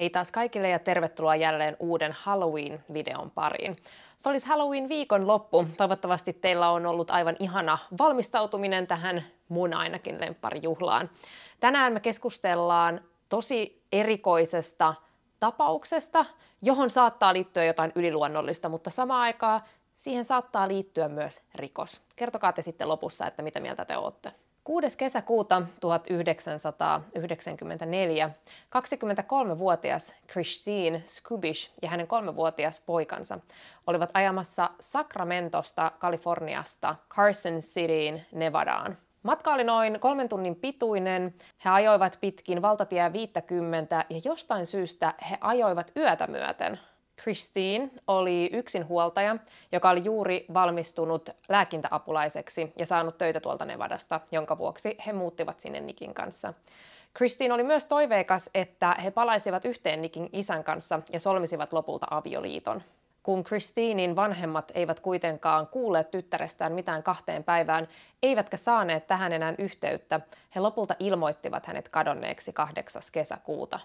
Hei taas kaikille ja tervetuloa jälleen uuden Halloween-videon pariin. Se olisi Halloween viikon loppu. Toivottavasti teillä on ollut aivan ihana valmistautuminen tähän mun ainakin lempparijuhlaan. Tänään me keskustellaan tosi erikoisesta tapauksesta, johon saattaa liittyä jotain yliluonnollista, mutta samaan aikaan siihen saattaa liittyä myös rikos. Kertokaa te sitten lopussa, että mitä mieltä te olette. 6. kesäkuuta 1994 23-vuotias Christine Scubish ja hänen kolmevuotias poikansa olivat ajamassa Sacramentosta Kaliforniasta Carson Cityin Nevadaan. Matka oli noin kolmen tunnin pituinen. He ajoivat pitkin valtatieä 50 ja jostain syystä he ajoivat yötä myöten. Christine oli yksinhuoltaja, joka oli juuri valmistunut lääkintäapulaiseksi ja saanut töitä tuolta Nevadasta, jonka vuoksi he muuttivat sinne Nikin kanssa. Christine oli myös toiveikas, että he palaisivat yhteen Nikin isän kanssa ja solmisivat lopulta avioliiton. Kun Christinein vanhemmat eivät kuitenkaan kuulleet tyttärestään mitään kahteen päivään, eivätkä saaneet tähän enää yhteyttä, he lopulta ilmoittivat hänet kadonneeksi 8. kesäkuuta.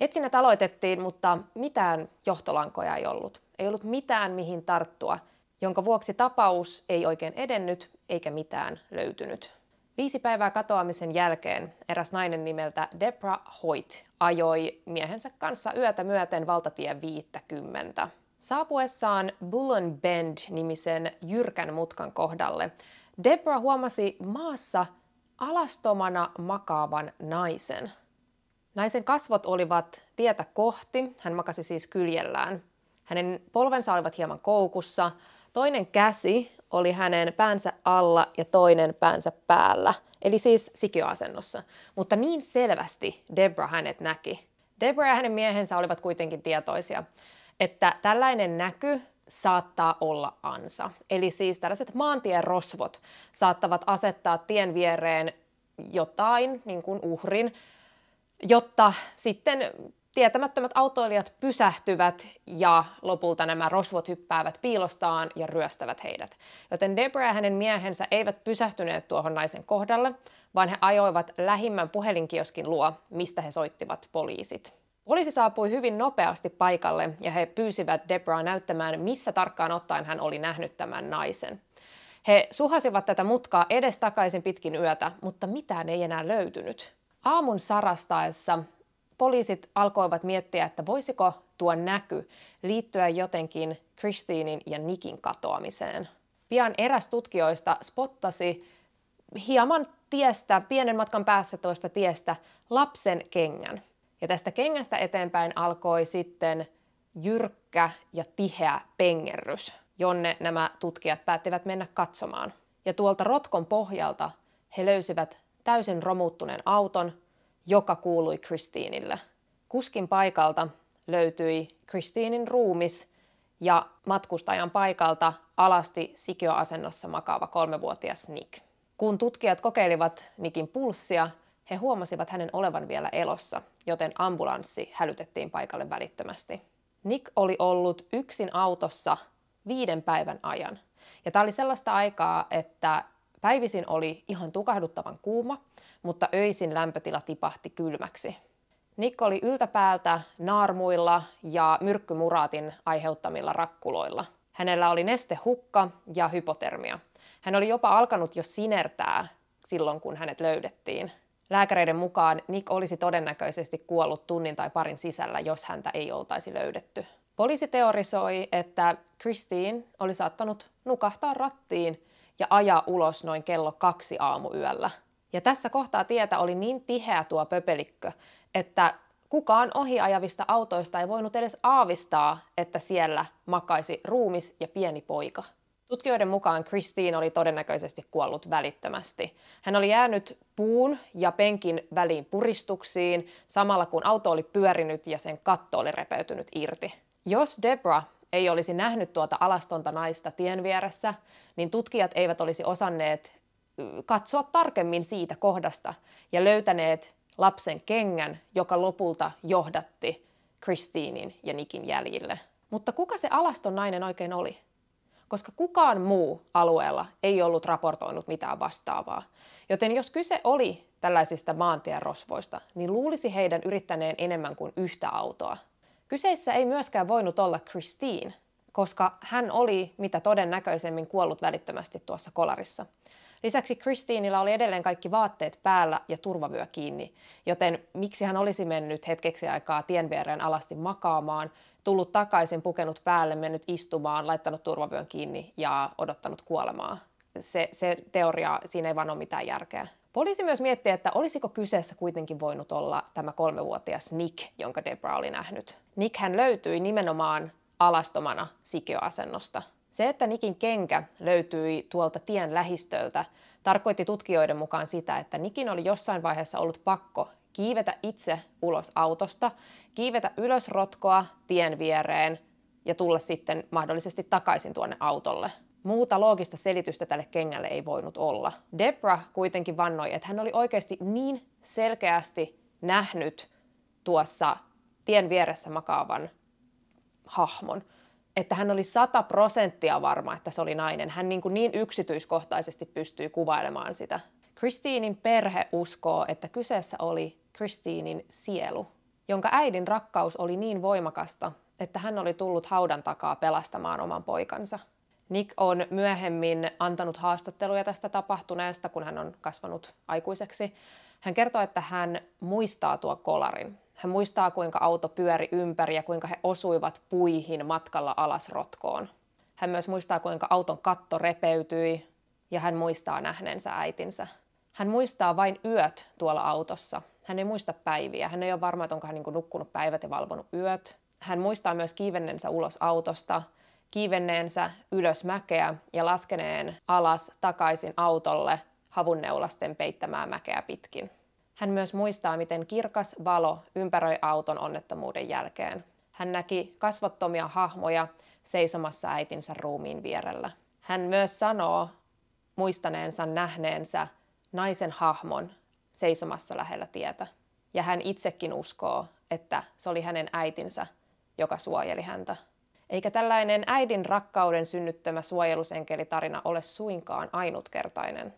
Etsinnät aloitettiin, mutta mitään johtolankoja ei ollut. Ei ollut mitään mihin tarttua, jonka vuoksi tapaus ei oikein edennyt eikä mitään löytynyt. Viisi päivää katoamisen jälkeen eräs nainen nimeltä Debra Hoyt ajoi miehensä kanssa yötä myöten valtatie 50. Saapuessaan Bullen Bend-nimisen jyrkän mutkan kohdalle Debra huomasi maassa alastomana makaavan naisen – Naisen kasvot olivat tietä kohti, hän makasi siis kyljellään. Hänen polvensa olivat hieman koukussa, toinen käsi oli hänen päänsä alla ja toinen päänsä päällä, eli siis sikiöasennossa. Mutta niin selvästi Debra hänet näki. Debra ja hänen miehensä olivat kuitenkin tietoisia, että tällainen näky saattaa olla ansa. Eli siis tällaiset maantien rosvot saattavat asettaa tien viereen jotain, niin kuin uhrin, jotta sitten tietämättömät autoilijat pysähtyvät ja lopulta nämä rosvot hyppäävät piilostaan ja ryöstävät heidät. Joten Debra ja hänen miehensä eivät pysähtyneet tuohon naisen kohdalle, vaan he ajoivat lähimmän puhelinkioskin luo, mistä he soittivat poliisit. Poliisi saapui hyvin nopeasti paikalle ja he pyysivät Debraa näyttämään, missä tarkkaan ottaen hän oli nähnyt tämän naisen. He suhasivat tätä mutkaa edestakaisin pitkin yötä, mutta mitään ei enää löytynyt. Aamun sarastaessa poliisit alkoivat miettiä, että voisiko tuo näky liittyä jotenkin Kristiinin ja Nikin katoamiseen. Pian eräs tutkijoista spottasi hieman tiestä, pienen matkan päässä toista tiestä, lapsen kengän. Ja tästä kengästä eteenpäin alkoi sitten jyrkkä ja tiheä pengerrys, jonne nämä tutkijat päättivät mennä katsomaan. Ja tuolta rotkon pohjalta he löysivät täysin romuttuneen auton, joka kuului Kristiinille. Kuskin paikalta löytyi Kristiinin ruumis ja matkustajan paikalta alasti sikiöasennossa makaava kolmevuotias Nick. Kun tutkijat kokeilivat Nikin pulssia, he huomasivat hänen olevan vielä elossa, joten ambulanssi hälytettiin paikalle välittömästi. Nick oli ollut yksin autossa viiden päivän ajan. Ja tämä oli sellaista aikaa, että Päivisin oli ihan tukahduttavan kuuma, mutta öisin lämpötila tipahti kylmäksi. Nikko oli yltäpäältä naarmuilla ja myrkkymuraatin aiheuttamilla rakkuloilla. Hänellä oli nestehukka ja hypotermia. Hän oli jopa alkanut jo sinertää silloin, kun hänet löydettiin. Lääkäreiden mukaan Nick olisi todennäköisesti kuollut tunnin tai parin sisällä, jos häntä ei oltaisi löydetty. Poliisi teorisoi, että Christine oli saattanut nukahtaa rattiin ja ajaa ulos noin kello kaksi aamuyöllä. Ja tässä kohtaa tietä oli niin tiheä tuo pöpelikkö, että kukaan ohiajavista autoista ei voinut edes aavistaa, että siellä makaisi ruumis ja pieni poika. Tutkijoiden mukaan Christine oli todennäköisesti kuollut välittömästi. Hän oli jäänyt puun ja penkin väliin puristuksiin, samalla kun auto oli pyörinyt ja sen katto oli repeytynyt irti. Jos Debra ei olisi nähnyt tuota alastonta naista tien vieressä, niin tutkijat eivät olisi osanneet katsoa tarkemmin siitä kohdasta ja löytäneet lapsen kengän, joka lopulta johdatti Kristiinin ja Nikin jäljille. Mutta kuka se alaston nainen oikein oli? koska kukaan muu alueella ei ollut raportoinut mitään vastaavaa. Joten jos kyse oli tällaisista maantien rosvoista, niin luulisi heidän yrittäneen enemmän kuin yhtä autoa. Kyseessä ei myöskään voinut olla Christine, koska hän oli mitä todennäköisemmin kuollut välittömästi tuossa kolarissa. Lisäksi Kristiinillä oli edelleen kaikki vaatteet päällä ja turvavyö kiinni, joten miksi hän olisi mennyt hetkeksi aikaa tien viereen alasti makaamaan, tullut takaisin, pukenut päälle, mennyt istumaan, laittanut turvavyön kiinni ja odottanut kuolemaa. Se, se teoria, siinä ei vaan ole mitään järkeä. Poliisi myös miettii, että olisiko kyseessä kuitenkin voinut olla tämä kolmevuotias Nick, jonka Debra oli nähnyt. Nick hän löytyi nimenomaan alastomana sikiöasennosta. Se, että Nikin kenkä löytyi tuolta tien lähistöltä, tarkoitti tutkijoiden mukaan sitä, että Nikin oli jossain vaiheessa ollut pakko kiivetä itse ulos autosta, kiivetä ylös rotkoa tien viereen ja tulla sitten mahdollisesti takaisin tuonne autolle. Muuta loogista selitystä tälle kengälle ei voinut olla. Debra kuitenkin vannoi, että hän oli oikeasti niin selkeästi nähnyt tuossa tien vieressä makaavan hahmon, että hän oli sata prosenttia varma, että se oli nainen. Hän niin, kuin niin yksityiskohtaisesti pystyi kuvailemaan sitä. Kristiinin perhe uskoo, että kyseessä oli Kristiinin sielu, jonka äidin rakkaus oli niin voimakasta, että hän oli tullut haudan takaa pelastamaan oman poikansa. Nick on myöhemmin antanut haastatteluja tästä tapahtuneesta, kun hän on kasvanut aikuiseksi. Hän kertoo, että hän muistaa tuo kolarin. Hän muistaa, kuinka auto pyöri ympäri ja kuinka he osuivat puihin matkalla alas rotkoon. Hän myös muistaa, kuinka auton katto repeytyi ja hän muistaa nähneensä äitinsä. Hän muistaa vain yöt tuolla autossa. Hän ei muista päiviä. Hän ei ole varma, että onko hän niin nukkunut päivät ja valvonut yöt. Hän muistaa myös kiivennensä ulos autosta kiivenneensä ylös mäkeä ja laskeneen alas takaisin autolle havunneulasten peittämää mäkeä pitkin. Hän myös muistaa, miten kirkas valo ympäröi auton onnettomuuden jälkeen. Hän näki kasvottomia hahmoja seisomassa äitinsä ruumiin vierellä. Hän myös sanoo muistaneensa nähneensä naisen hahmon seisomassa lähellä tietä. Ja hän itsekin uskoo, että se oli hänen äitinsä, joka suojeli häntä. Eikä tällainen äidin rakkauden synnyttämä suojelusenkelitarina ole suinkaan ainutkertainen.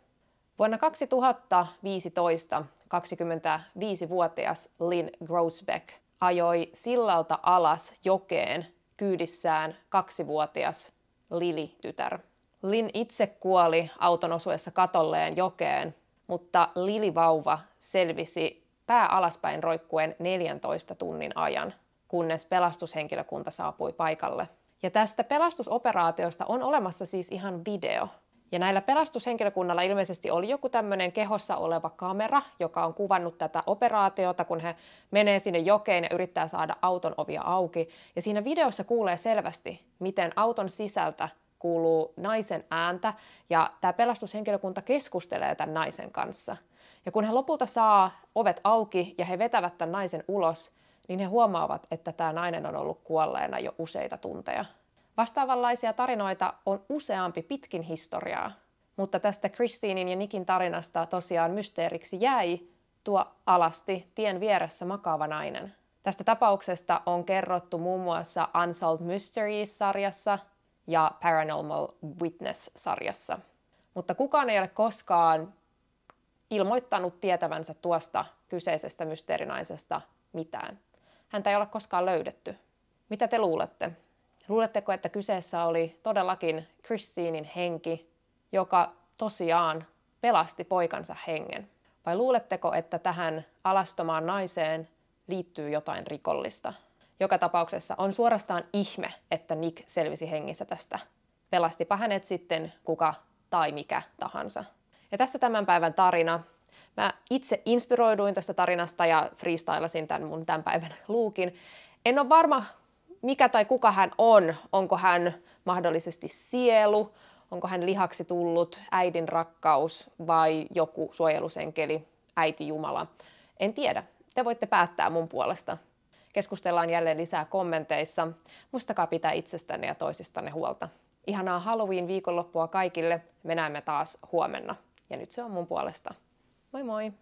Vuonna 2015 25-vuotias Lynn Grosbeck ajoi sillalta alas jokeen kyydissään kaksivuotias Lili-tytär. Lin itse kuoli auton osuessa katolleen jokeen, mutta Lili-vauva selvisi pää alaspäin roikkuen 14 tunnin ajan kunnes pelastushenkilökunta saapui paikalle. Ja tästä pelastusoperaatiosta on olemassa siis ihan video. Ja näillä pelastushenkilökunnalla ilmeisesti oli joku tämmöinen kehossa oleva kamera, joka on kuvannut tätä operaatiota, kun he menee sinne jokeen ja yrittää saada auton ovia auki. Ja siinä videossa kuulee selvästi, miten auton sisältä kuuluu naisen ääntä ja tämä pelastushenkilökunta keskustelee tämän naisen kanssa. Ja kun he lopulta saa ovet auki ja he vetävät tämän naisen ulos, niin he huomaavat, että tämä nainen on ollut kuolleena jo useita tunteja. Vastaavanlaisia tarinoita on useampi pitkin historiaa, mutta tästä Kristiinin ja Nikin tarinasta tosiaan mysteeriksi jäi tuo alasti tien vieressä makaava nainen. Tästä tapauksesta on kerrottu muun muassa Unsolved Mysteries-sarjassa ja Paranormal Witness-sarjassa. Mutta kukaan ei ole koskaan ilmoittanut tietävänsä tuosta kyseisestä mysteerinaisesta mitään. Häntä ei ole koskaan löydetty. Mitä te luulette? Luuletteko, että kyseessä oli todellakin Kristiinin henki, joka tosiaan pelasti poikansa hengen? Vai luuletteko, että tähän alastomaan naiseen liittyy jotain rikollista? Joka tapauksessa on suorastaan ihme, että Nick selvisi hengissä tästä. Pelastipa hänet sitten kuka tai mikä tahansa. Ja tässä tämän päivän tarina. Mä itse inspiroiduin tästä tarinasta ja freestylasin tämän mun tämän päivän luukin. En ole varma, mikä tai kuka hän on. Onko hän mahdollisesti sielu, onko hän lihaksi tullut, äidin rakkaus vai joku suojelusenkeli, äiti Jumala. En tiedä. Te voitte päättää mun puolesta. Keskustellaan jälleen lisää kommenteissa. Muistakaa pitää itsestänne ja toisistanne huolta. Ihanaa Halloween viikonloppua kaikille. Me näemme taas huomenna. Ja nyt se on mun puolesta. Moi moi!